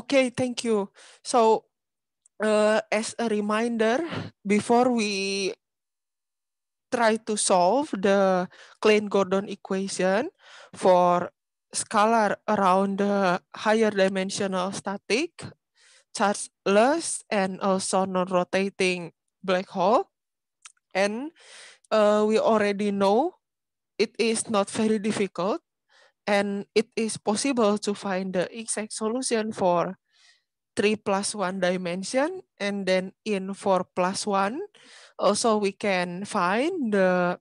Okay, thank you. So uh, as a reminder, before we try to solve the Klein-Gordon equation for scalar around the higher dimensional static, chargeless, and also non-rotating black hole. And uh, we already know it is not very difficult and it is possible to find the exact solution for 3 plus 1 dimension and then in 4 plus 1 also we can find the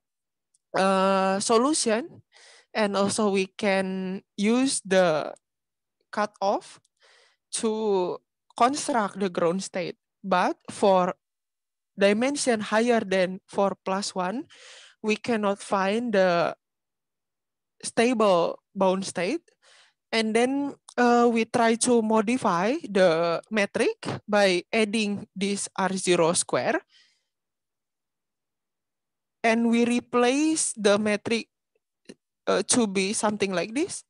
uh, solution and also we can use the cutoff to construct the ground state but for dimension higher than 4 plus 1 we cannot find the stable bound state. And then uh, we try to modify the metric by adding this R0 square. And we replace the metric uh, to be something like this.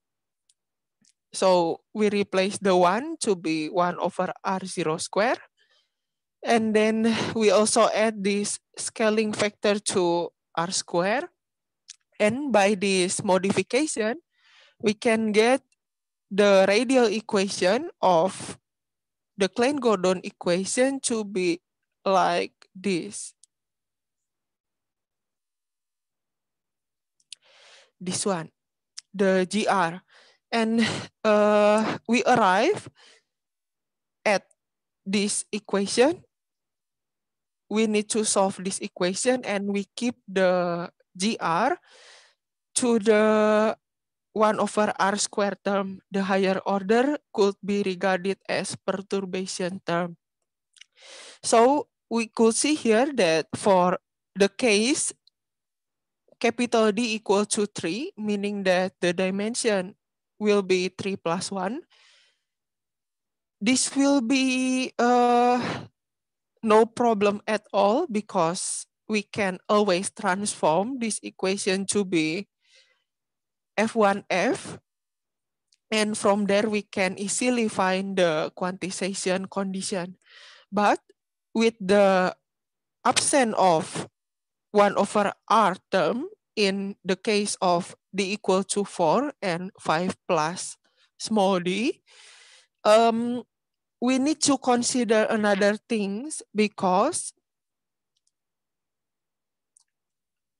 So we replace the 1 to be 1 over R0 square. And then we also add this scaling factor to R square. And by this modification, we can get the radial equation of the Klein-Gordon equation to be like this. This one, the GR. And uh, we arrive at this equation. We need to solve this equation and we keep the GR to the 1 over r squared term, the higher order could be regarded as perturbation term. So we could see here that for the case capital D equal to 3, meaning that the dimension will be 3 plus 1, this will be uh, no problem at all because we can always transform this equation to be F1F. And from there, we can easily find the quantization condition. But with the absence of 1 over R term in the case of d equal to 4 and 5 plus small d, um, we need to consider another things because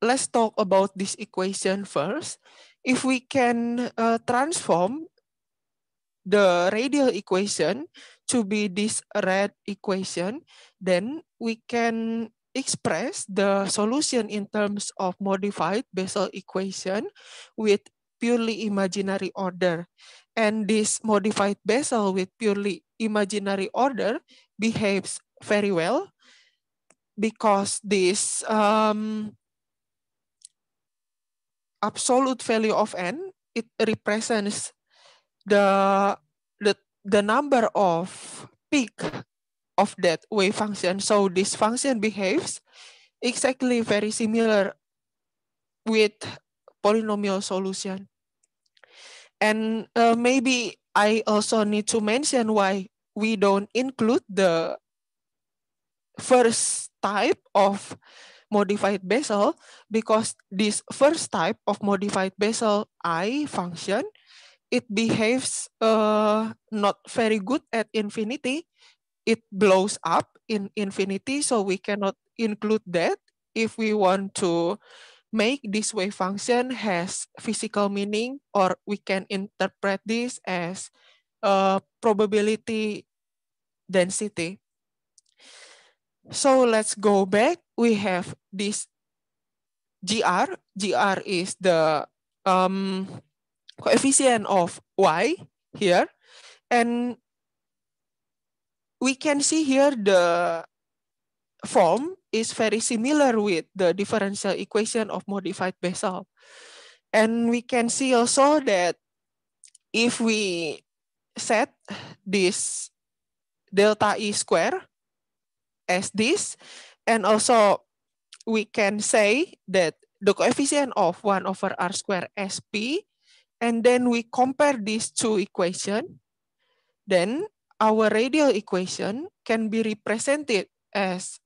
let's talk about this equation first. If we can uh, transform the radial equation to be this red equation, then we can express the solution in terms of modified Bessel equation with purely imaginary order. And this modified Bessel with purely imaginary order behaves very well because this um, absolute value of n, it represents the the the number of peak of that wave function. So this function behaves exactly very similar with polynomial solution. And uh, maybe I also need to mention why we don't include the first type of modified basal because this first type of modified basal I function, it behaves uh, not very good at infinity. It blows up in infinity, so we cannot include that if we want to make this wave function has physical meaning, or we can interpret this as uh, probability density. So let's go back. We have this GR. GR is the um, coefficient of Y here. And we can see here the form is very similar with the differential equation of modified Bessel. And we can see also that if we set this delta E square as this. And also we can say that the coefficient of 1 over r squared sp, and then we compare these two equations, then our radial equation can be represented as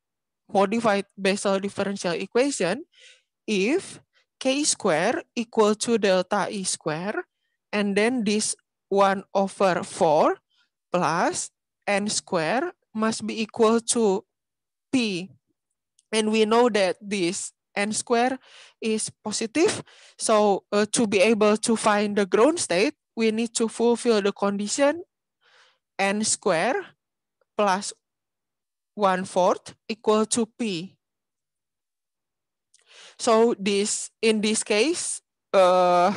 modified Bessel differential equation if k square equal to delta e square, and then this 1 over 4 plus n square must be equal to p. And we know that this n square is positive. So uh, to be able to find the ground state, we need to fulfill the condition n square plus one fourth equal to p. So this in this case, uh,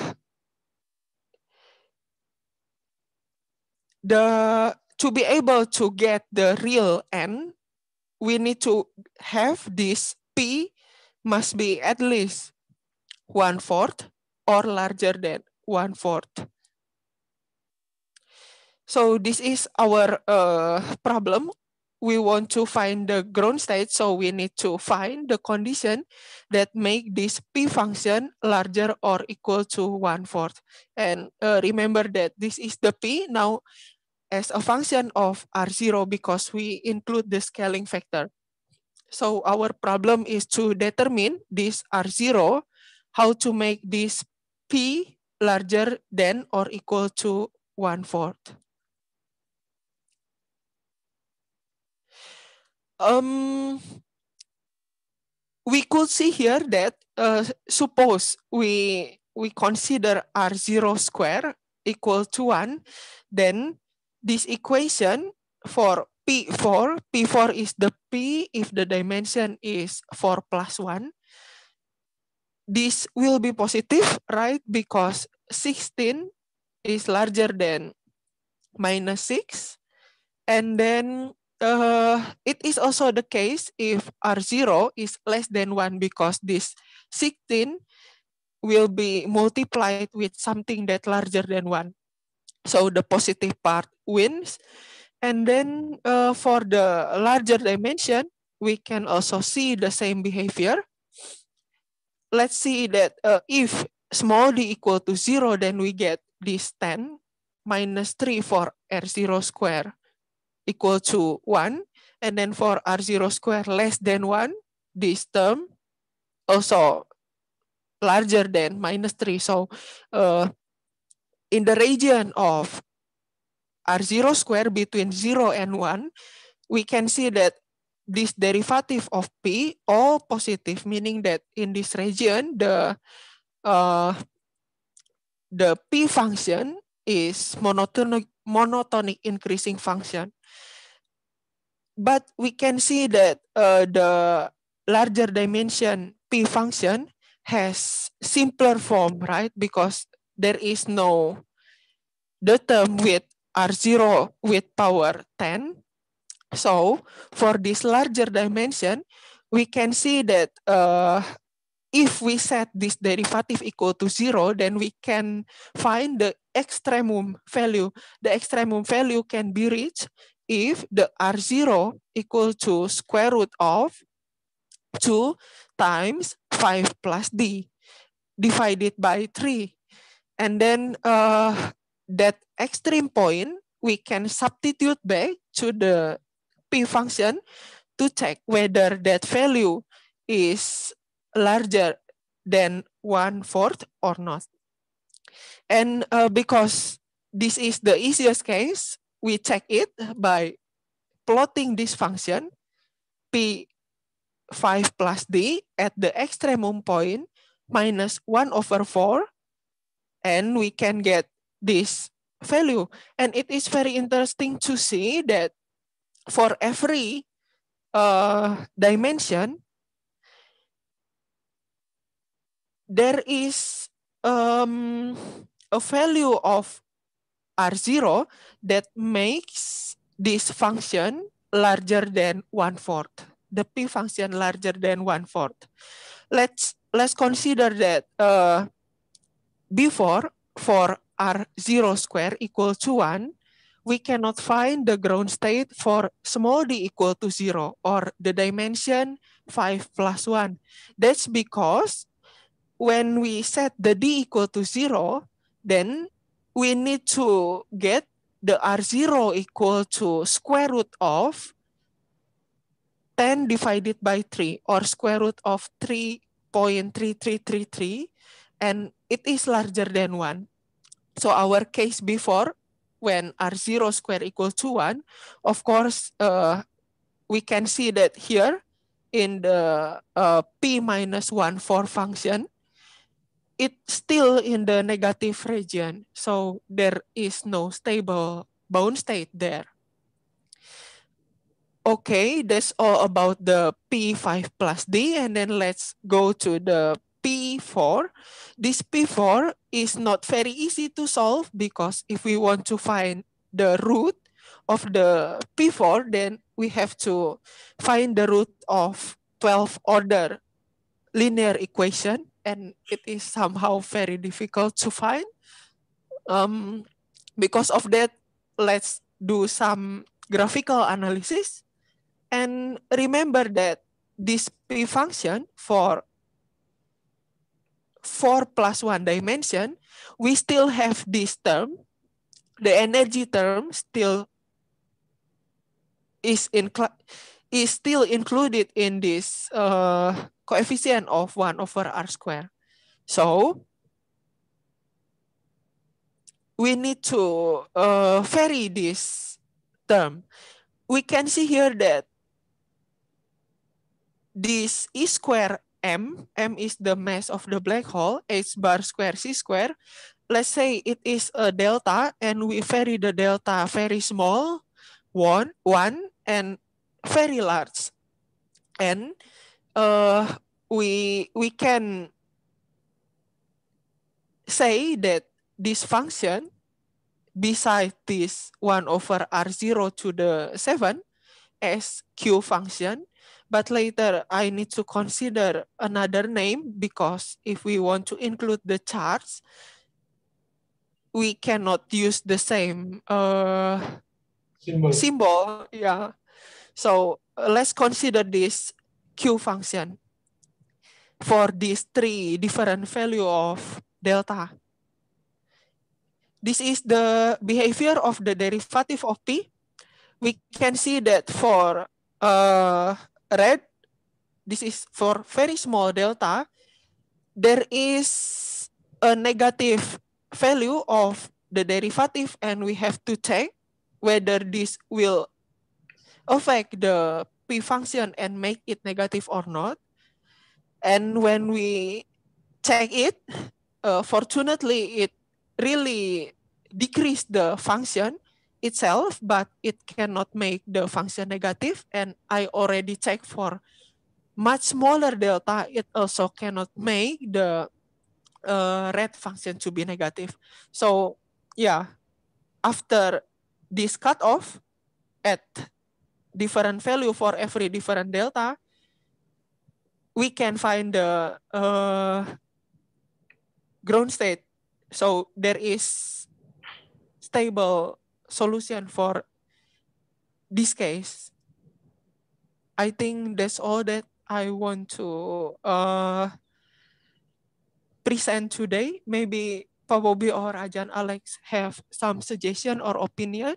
the to be able to get the real n, we need to have this P must be at least one-fourth or larger than one-fourth. So this is our uh, problem. We want to find the ground state, so we need to find the condition that make this p function larger or equal to one-fourth. And uh, remember that this is the p. Now as a function of R0 because we include the scaling factor. So our problem is to determine this R0, how to make this P larger than or equal to one-fourth. Um, we could see here that uh, suppose we we consider R0 square equal to 1, then this equation for P4, P4 is the P if the dimension is 4 plus 1. This will be positive, right? Because 16 is larger than minus 6. And then uh, it is also the case if R0 is less than 1 because this 16 will be multiplied with something that larger than 1. So the positive part wins. And then uh, for the larger dimension, we can also see the same behavior. Let's see that uh, if small d equal to 0, then we get this 10 minus 3 for r0 square equal to 1. And then for r0 square less than 1, this term also larger than minus 3. So uh, in the region of R0 square between 0 and 1, we can see that this derivative of P, all positive, meaning that in this region, the, uh, the P function is monotonic, monotonic increasing function. But we can see that uh, the larger dimension P function has simpler form, right? Because there is no the term with are zero with power 10. So for this larger dimension, we can see that uh, if we set this derivative equal to zero, then we can find the extremum value. The extremum value can be reached if the R0 equal to square root of 2 times 5 plus D divided by 3. And then uh, that extreme point, we can substitute back to the P function to check whether that value is larger than one-fourth or not. And uh, because this is the easiest case, we check it by plotting this function p 5 plus d at the extremum point minus 1 over 4 and we can get this value. And it is very interesting to see that for every uh, dimension, there is um, a value of R0 that makes this function larger than one-fourth, the P function larger than one-fourth. Let's, let's consider that uh, before for R0 square equal to 1, we cannot find the ground state for small d equal to 0 or the dimension 5 plus 1. That's because when we set the d equal to 0, then we need to get the R0 equal to square root of 10 divided by 3 or square root of 3.3333 and it is larger than 1. So our case before, when R0 square equals to 1, of course, uh, we can see that here in the uh, P minus 1 for function, it's still in the negative region. So there is no stable bound state there. Okay, that's all about the P5 plus D. And then let's go to the P4. This P4 is not very easy to solve because if we want to find the root of the P4, then we have to find the root of 12 order linear equation and it is somehow very difficult to find. Um, because of that, let's do some graphical analysis and remember that this p function for 4 plus 1 dimension, we still have this term. The energy term still is in is still included in this uh, coefficient of 1 over r square. So we need to uh, vary this term. We can see here that this e square m. m is the mass of the black hole, h bar square c square. Let's say it is a delta and we vary the delta very small, 1, 1 and very large. And uh, we, we can say that this function beside this 1 over r0 to the 7 as q function but later, I need to consider another name because if we want to include the charts, we cannot use the same uh, symbol. symbol. Yeah. So uh, let's consider this Q function for these three different value of delta. This is the behavior of the derivative of P. We can see that for uh, red, this is for very small delta, there is a negative value of the derivative and we have to check whether this will affect the p function and make it negative or not. And when we check it, uh, fortunately, it really decreased the function. itself, but it cannot make the function negative. And I already check for much smaller delta, it also cannot make the uh, red function to be negative. So yeah, after this cutoff at different value for every different delta, we can find the uh, ground state. So there is stable solution for this case, I think that's all that I want to uh, present today. Maybe Pabobi or Ajan Alex have some suggestion or opinion.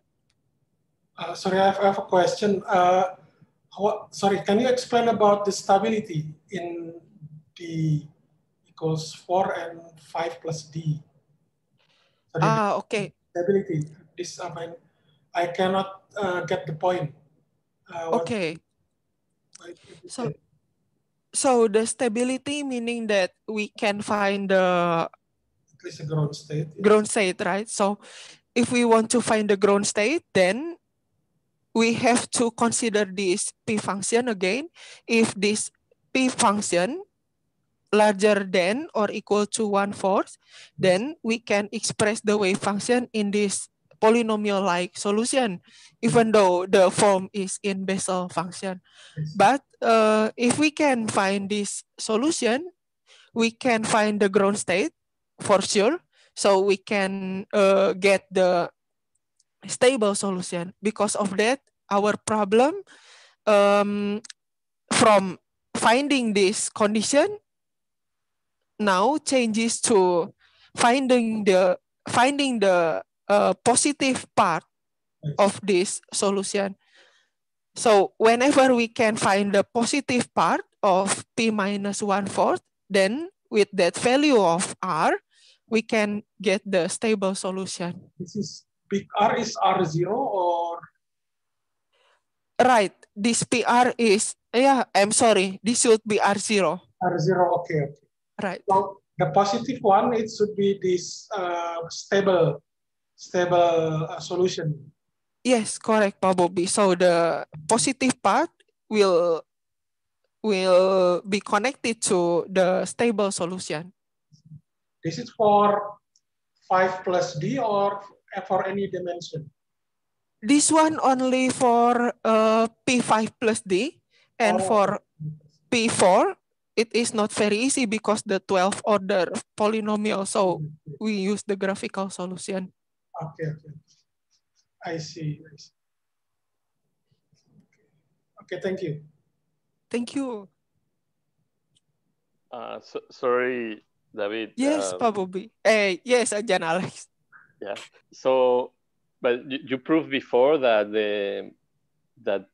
Uh, sorry, I have, I have, a question. Uh, what, sorry, can you explain about the stability in the equals 4 and 5 plus D? Ah, okay. Stability this I mean, I cannot uh, get the point. Uh, okay. So, so the stability meaning that we can find the at least a ground state. Yeah. Ground state, right? So, if we want to find the ground state, then we have to consider this p function again. If this p function larger than or equal to one fourth, then we can express the wave function in this polynomial-like solution, even though the form is in Bessel function. But uh, if we can find this solution, we can find the ground state for sure. So we can uh, get the stable solution. Because of that, our problem um, from finding this condition now changes to finding the finding the uh, positive part of this solution. So whenever we can find the positive part of p minus 1 fourth, then with that value of r, we can get the stable solution. This is big R is R0 or? Right, this PR is, yeah, I'm sorry, this should be R0. R0, okay, okay. Right. So the positive one, it should be this uh, stable stable uh, solution. Yes, correct, Pak Bobby. So the positive part will will be connected to the stable solution. This is for 5 plus D or for any dimension? This one only for uh, P5 plus D and oh. for P4 it is not very easy because the 12 order polynomial so mm-hmm. we use the graphical solution. Okay, okay. I see. I see. Okay, thank you. Thank you. Uh, so, sorry, David. Yes, um, probably. Uh, yes, Jan Alex. Yeah. So, but you proved before that the that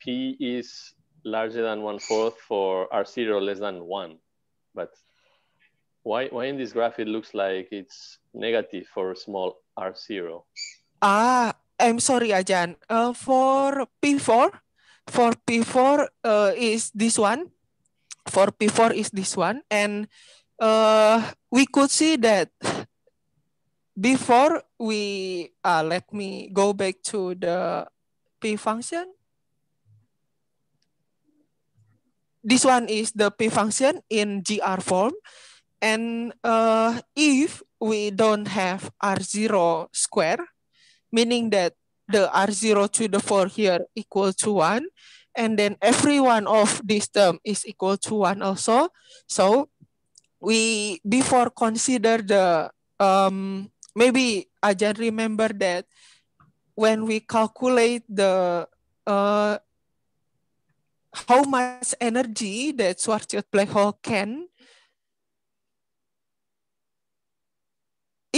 p is larger than one fourth for r zero less than one, but why why in this graph it looks like it's negative for small are zero. Ah, I'm sorry, Ajan. Uh, for P4, for P4 uh, is this one. For P4 is this one. And uh, we could see that before we, uh, let me go back to the P function. This one is the P function in GR form. And uh, if we don't have R0 square, meaning that the R0 to the 4 here equal to 1. And then every one of this term is equal to 1 also. So we before consider the, um, maybe just remember that when we calculate the uh, how much energy that Schwarzschild black hole can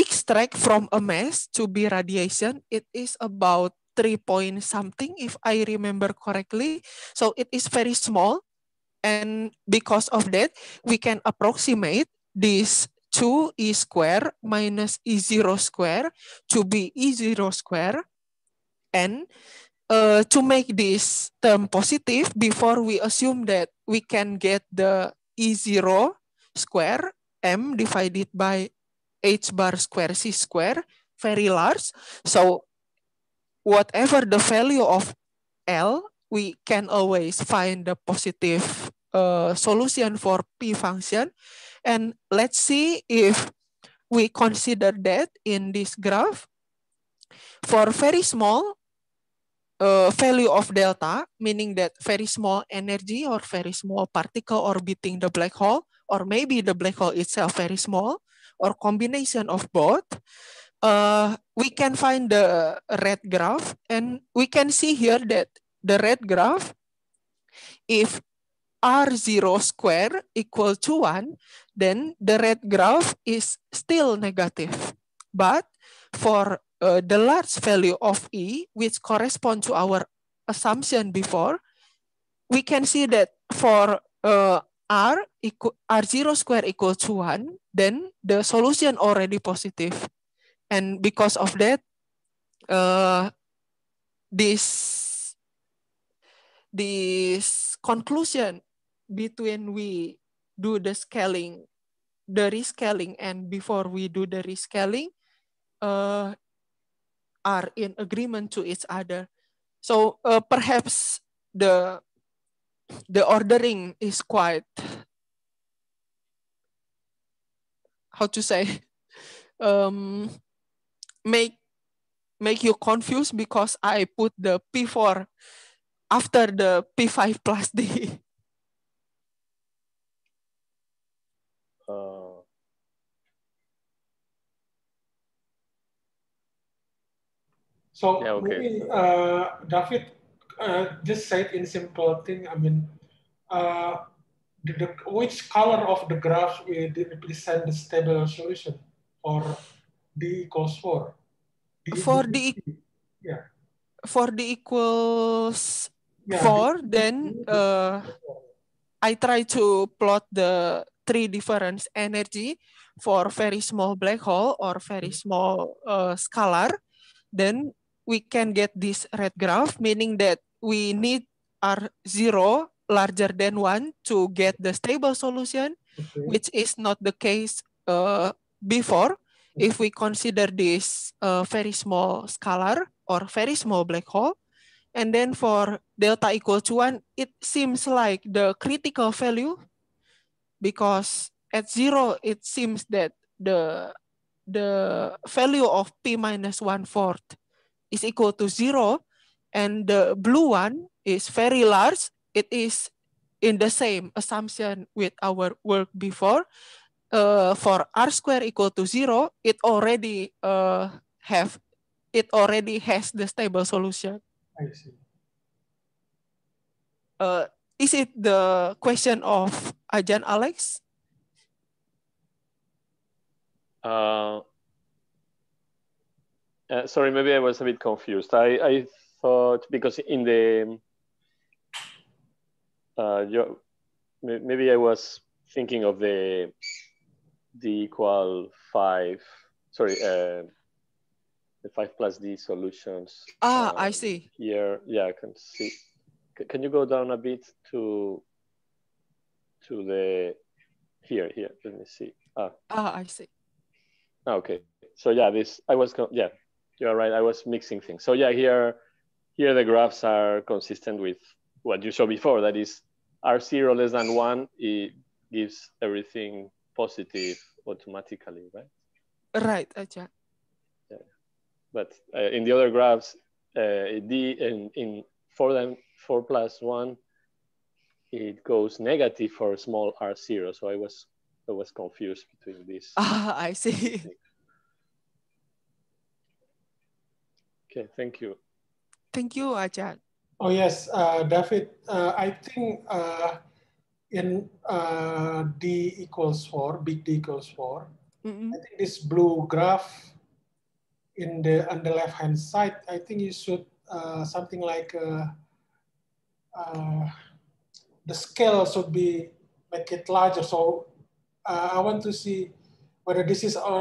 extract from a mass to be radiation, it is about three point something, if I remember correctly. So it is very small. And because of that, we can approximate this 2e square minus e0 square to be e0 square. And uh, to make this term positive, before we assume that we can get the e0 square m divided by h bar square c square very large. So whatever the value of L, we can always find the positive uh, solution for P function. And let's see if we consider that in this graph. For very small uh, value of delta, meaning that very small energy or very small particle orbiting the black hole, or maybe the black hole itself very small, or combination of both, uh, we can find the red graph and we can see here that the red graph, if R0 square equal to 1, then the red graph is still negative. But for uh, the large value of E, which correspond to our assumption before, we can see that for uh, r equal, r zero square equal to one, then the solution already positive, and because of that, uh, this this conclusion between we do the scaling, the rescaling, and before we do the rescaling, uh, are in agreement to each other. So uh, perhaps the the ordering is quite how to say um, make make you confused because I put the P4 after the P5 plus D. Uh, so yeah, okay. maybe, uh, David, just just it in simple thing, I mean, uh, the, the, which color of the graph will represent the stable solution for D equals 4? for the yeah. for the equals yeah, 4, then uh, I try to plot the three different energy for very small black hole or very mm-hmm. small uh, scalar, then we can get this red graph, meaning that we need r zero larger than one to get the stable solution, okay. which is not the case uh, before. If we consider this uh, very small scalar or very small black hole, and then for delta equal to one, it seems like the critical value because at zero, it seems that the, the value of P minus one fourth is equal to zero and the blue one is very large. It is in the same assumption with our work before. Uh, for r square equal to zero, it already uh, have it already has the stable solution. I see. Uh, is it the question of Ajan Alex? Uh, uh, sorry, maybe I was a bit confused. I, I thought because in the uh, maybe I was thinking of the d equal five. Sorry, uh, the five plus d solutions. Ah, um, I see. Here, yeah, I can see. C can you go down a bit to to the here? Here, let me see. Ah, ah, I see. Ah, okay, so yeah, this I was yeah, you're right. I was mixing things. So yeah, here here the graphs are consistent with what you saw before. That is, R0 less than one, it gives everything positive automatically, right? Right, uh, Acha. Yeah. But uh, in the other graphs, uh, D in, in four, them four plus one, it goes negative for small R0. So I was, I was confused between these. Ah, I see. Okay, thank you. Thank you, Ajat. Oh, yes, uh, David. Uh, I think uh, in uh, D equals 4, big D equals 4, mm -hmm. I think this blue graph in the on the left hand side, I think you should uh, something like uh, the scale should be make it larger. So I want to see whether this is a,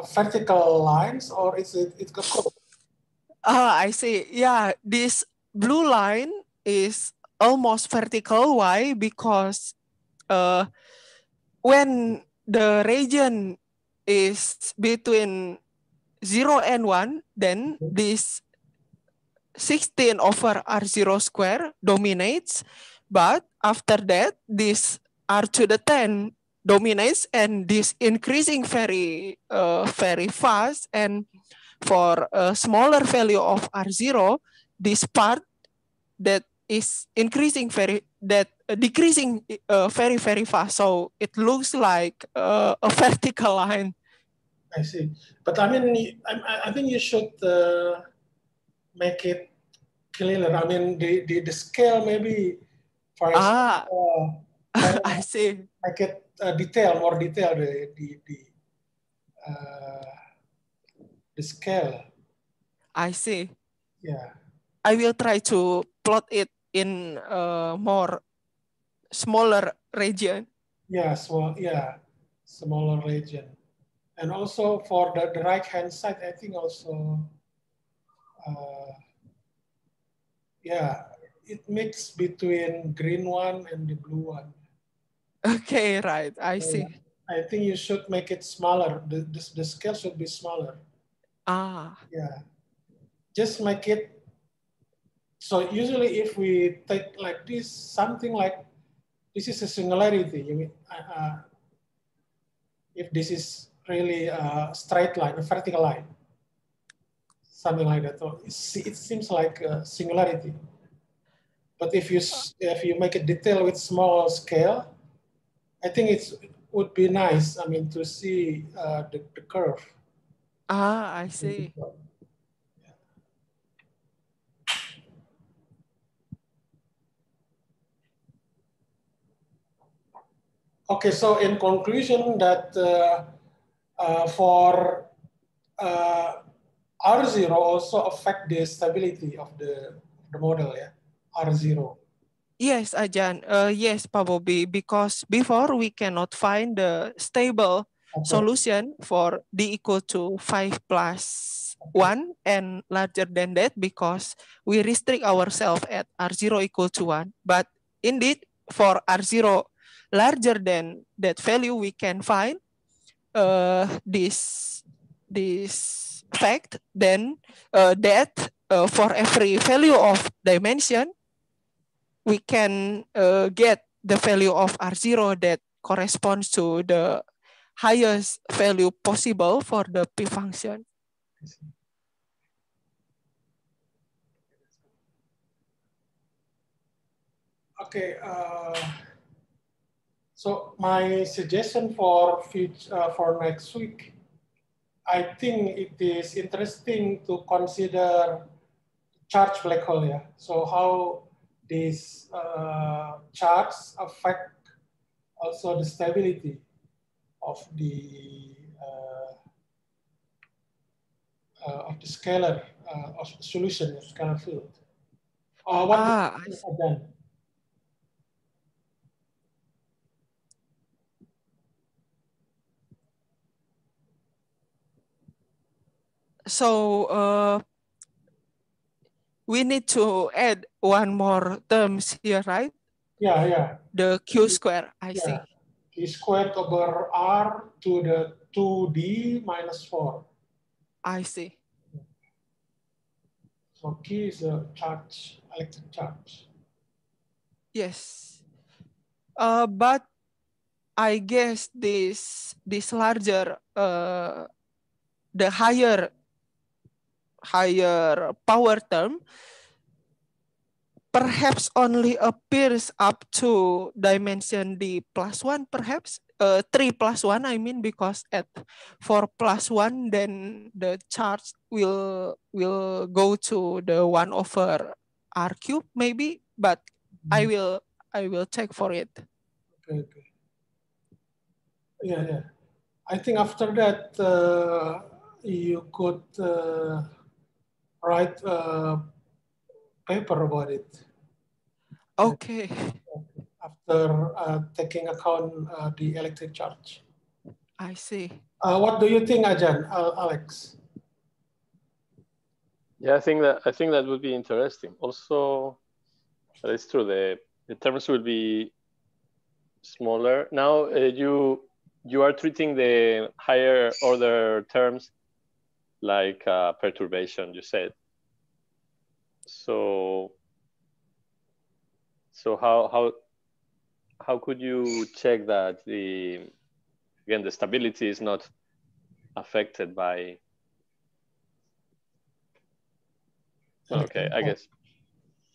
a vertical lines or is it, it's a curve. Oh, I see. Yeah, this blue line is almost vertical. Why? Because uh, when the region is between 0 and 1, then this 16 over R0 square dominates. But after that, this R to the 10 dominates and this increasing very, uh, very fast. And for a smaller value of R0, this part that is increasing very, that uh, decreasing uh, very, very fast. So it looks like uh, a vertical line. I see. But I mean, I, I think you should uh, make it clearer. I mean, the, the, the scale maybe, for example, ah, uh, I see. Make it detail, more detail, the, the, the the scale. I see. Yeah. I will try to plot it in a uh, more smaller region. Yeah, small, yeah, smaller region. And also for the, the right hand side, I think also, uh, yeah, it mix between green one and the blue one. Okay, right, I so see. I think you should make it smaller. The, the, the scale should be smaller. Ah. Yeah. Just make it. So usually if we take like this, something like, this is a singularity. You mean, uh, uh if this is really a straight line, a vertical line, something like that. So it seems like a singularity. But if you if you make a detail with small scale, I think it would be nice. I mean, to see uh, the, the curve. Ah, I see. Okay, so in conclusion, that uh, uh, for uh, R zero also affect the stability of the the model, yeah, R zero. Yes, Ajan. Uh, yes, probably because before we cannot find the stable solution for d equal to 5 plus 1 and larger than that because we restrict ourselves at r0 equal to 1. But indeed, for r0 larger than that value, we can find uh, this, this fact then uh, that uh, for every value of dimension, we can uh, get the value of r0 that corresponds to the highest value possible for the P function. Okay, uh, so my suggestion for future, uh, for next week, I think it is interesting to consider charge black hole. Yeah, so how these uh, charts affect also the stability of the uh, uh, of the scalar uh, of the solution of scalar field. Uh, what ah, done? so uh, we need to add one more terms here, right? Yeah, yeah. The q square, I yeah. see d squared over r to the 2d minus 4. I see. So Q is a charge, electric charge. Yes. Uh, but I guess this this larger uh, the higher higher power term perhaps only appears up to dimension D plus 1 perhaps, uh, 3 plus 1 I mean because at 4 plus 1 then the charge will will go to the 1 over R cube maybe, but mm -hmm. I mm-hmm. will I will check for it. Okay, okay. Yeah, yeah. I think after that uh, you could uh, write uh, paper about it. Okay. After uh, taking account uh, the electric charge. I see. Uh, what do you think, Ajahn, Alex? Yeah, I think that I think that would be interesting. Also, that is true. The the terms will be smaller now. Uh, you you are treating the higher order terms like uh, perturbation. You said so so how how how could you check that the again the stability is not affected by okay i guess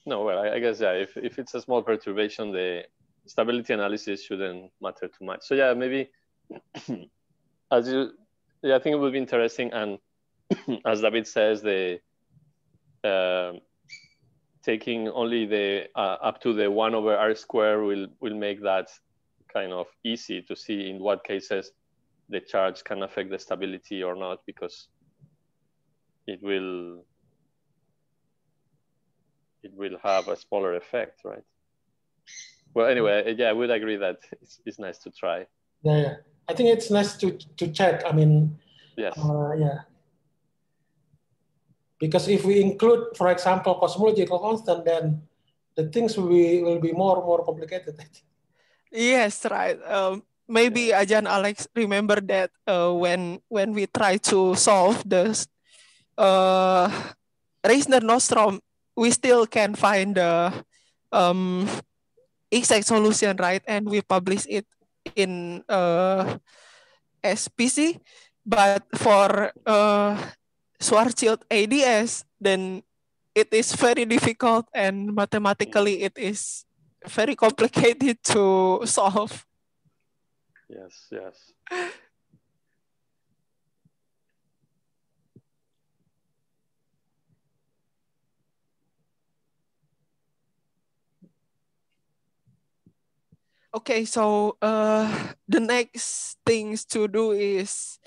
no well i, I guess yeah if, if it's a small perturbation the stability analysis shouldn't matter too much so yeah maybe as you yeah i think it would be interesting and as david says the um, taking only the uh, up to the one over r square will will make that kind of easy to see in what cases the charge can affect the stability or not because it will it will have a smaller effect, right? Well, anyway, uh, yeah, I would agree that it's, it's nice to try. Yeah, yeah. I think it's nice to to check. I mean, yes, uh, yeah. Because if we include, for example, cosmological constant, then the things will be, will be more more complicated. Yes, right. Um, maybe Ajahn Alex remember that uh, when when we try to solve the uh, Reisner Nostrum, we still can find the um, exact solution, right? And we publish it in uh, SPC. But for uh, Schwarzschild ADS, then it is very difficult and mathematically it is very complicated to solve. Yes, yes. okay so uh, the next things to do is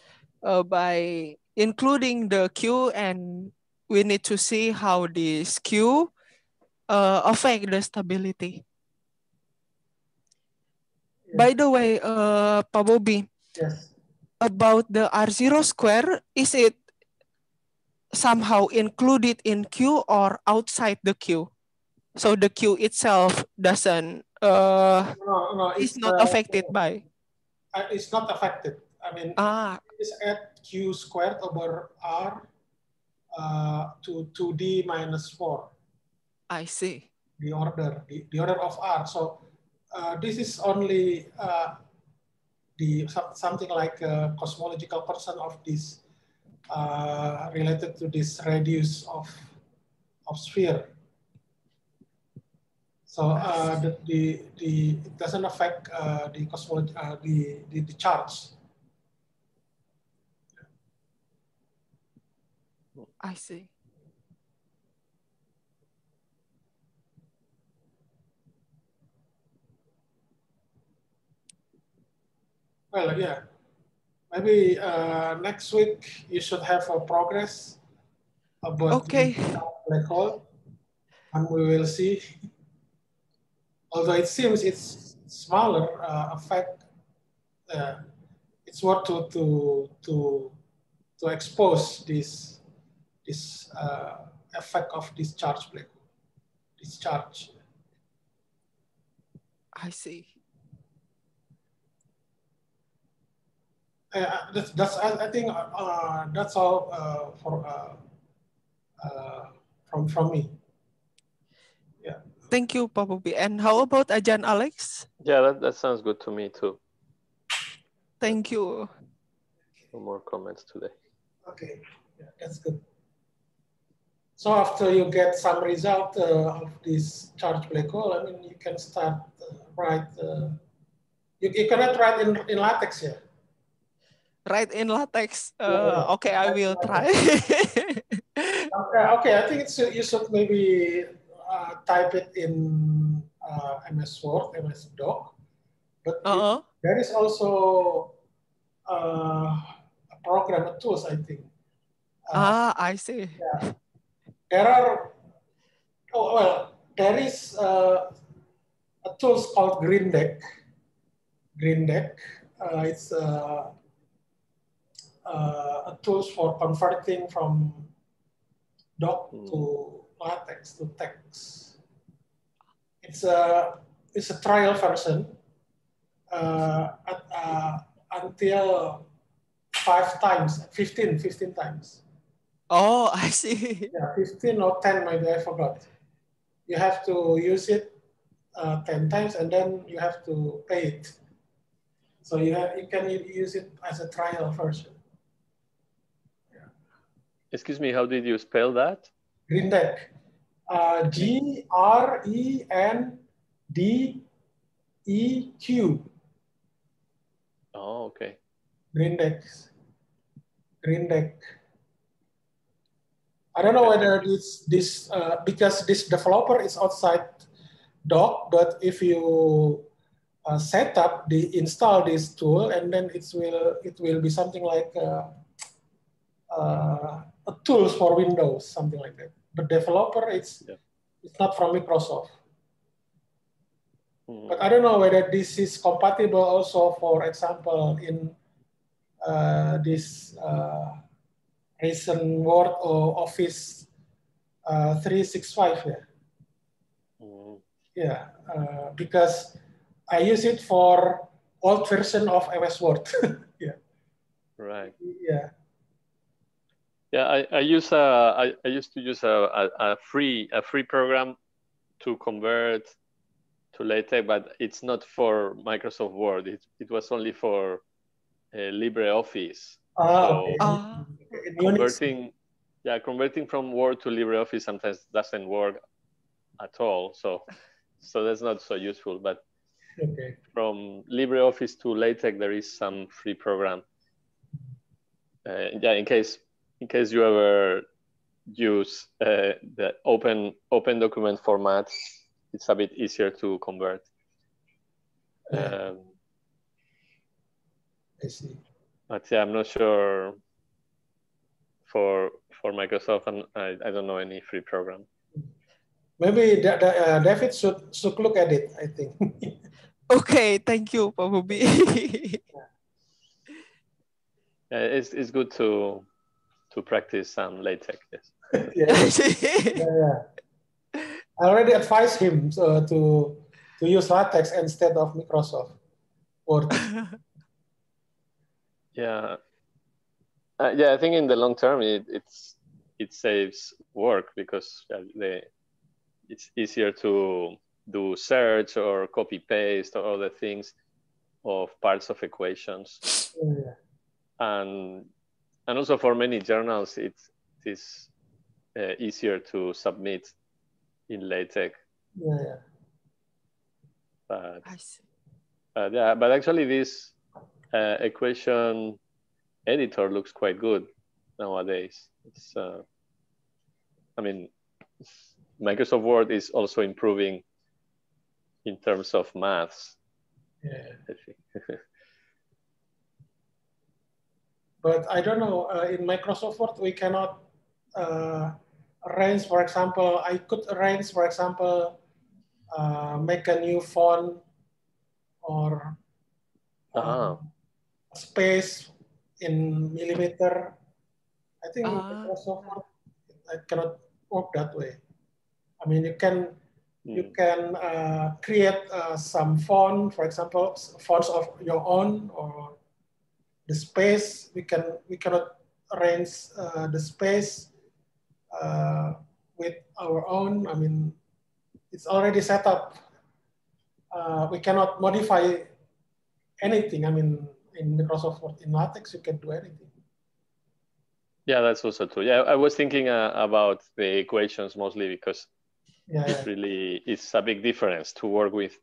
uh, by including the queue and we need to see how this queue uh, affect the stability. Yes. By the way, uh, Pabobi, yes. about the R0 square, is it somehow included in queue or outside the queue? So the queue itself doesn't, uh, no, no, it's, it's not uh, affected by? Uh, it's not affected. I mean, ah, is at q squared over r uh, to 2d minus 4. I see. The order, the, the order of r. So uh, this is only uh, the something like a cosmological person of this uh, related to this radius of of sphere. So uh, the, the, the it doesn't affect uh, the cosmology uh, the, the the charge. I see. Well, yeah. Maybe uh, next week you should have a progress about okay. black hole, and we will see. Although it seems it's smaller uh, effect, uh, it's worth to to to to expose this this uh, effect of discharge black hole, discharge. I see. Uh, uh that's, that's I, think uh, uh, that's all uh, for from from me. Yeah. Thank you, Papa B. And how about Ajan Alex? Yeah, that, that sounds good to me too. Thank you. No more comments today. Okay, yeah, that's good. So after you get some result uh, of this charge black hole, I mean, you can start uh, write, uh, you, you cannot write in, in latex here. Write in latex. Uh, yeah. Okay, I will try. okay, okay, I think it's, uh, you should maybe uh, type it in uh, MS Word, MS Doc. But -huh. it, uh-huh. there is also uh, a program, a tools, I think. Uh, ah, I see. Yeah there are, oh, well, there is uh, a tool called Green Deck. Green Deck, uh, it's uh, uh a tool for converting from doc to hmm. latex to text. It's a, it's a trial version uh, at, uh, until five times, 15, 15 times. Oh, I see. Yeah, 15 or 10, maybe I forgot. You have to use it uh, 10 times and then you have to pay it. So you, have, you can use it as a trial version. Yeah. Excuse me, how did you spell that? Green Deck. Uh, G R E N D E Q. Oh, okay. Green Deck. Green Deck. I don't know whether this this uh, because this developer is outside doc, but if you uh, set up the install this tool and then it will it will be something like uh, uh tools for Windows, something like that. But developer, it's yeah. it's not from Microsoft. Hmm. But I don't know whether this is compatible also, for example, in uh, this uh, Asian Word or Office uh, 365 yeah. Mm. Mm-hmm. Yeah, uh, because I use it for old version of MS Word. yeah. Right. Yeah. Yeah, I, I use a, uh, I, I used to use a, a, a free a free program to convert to LaTeX, but it's not for Microsoft Word. It, it was only for uh, LibreOffice. Oh, so, okay. Ah converting, yeah, converting from Word to LibreOffice sometimes doesn't work at all. So, so that's not so useful. But okay. from LibreOffice to LaTeX, there is some free program. Uh, yeah, in case in case you ever use uh, the open open document format, it's a bit easier to convert. Um, I see. But yeah, I'm not sure for for Microsoft, and I, I don't know any free program. Maybe uh, David should should look at it. I think. okay, thank you, Pabubi. yeah, it's it's good to to practice some LaTeX. Yes. yeah. yeah. I already advised him so, uh, to to use LaTeX instead of Microsoft Word. yeah, uh, yeah, I think in the long term, it, it's it saves work because they, it's easier to do search or copy paste or other things of parts of equations, yeah. and and also for many journals, it is uh, easier to submit in LaTeX. Yeah. yeah. But, I see. Uh, yeah, but actually, this uh, equation editor looks quite good nowadays. It's, uh, I mean, Microsoft Word is also improving in terms of maths. Yeah, but I don't know. Uh, in Microsoft Word, we cannot uh, arrange. For example, I could arrange, for example, uh, make a new font or uh ah. -huh. um, space in millimeter. I think uh, ah. Microsoft I cannot work that way. I mean, you can you hmm. can uh, create uh, some font, for example, fonts of your own or the space. We can we cannot arrange uh, the space uh, with our own. I mean, it's already set up. Uh, we cannot modify anything. I mean, in Microsoft in LaTeX, you can do anything. Yeah, that's also true. Yeah, I was thinking uh, about the equations mostly because yeah, it's yeah. really it's a big difference to work with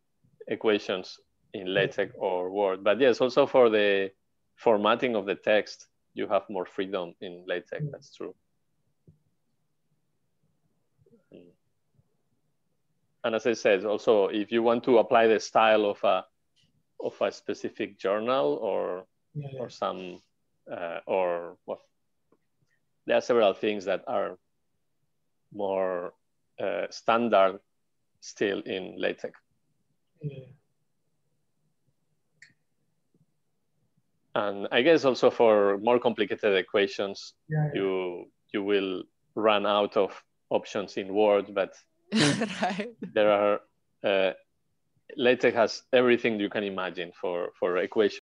equations in LaTeX or Word. But yes, also for the formatting of the text, you have more freedom in LaTeX. Mm. That's true. Mm. And as I said, also if you want to apply the style of a of a specific journal or yeah, yeah. or some uh, or what? There are several things that are more uh, standard still in LaTeX. Yeah. And I guess also for more complicated equations, you you will run out of options in Word, but right. there are uh, LaTeX has everything you can imagine for, for equation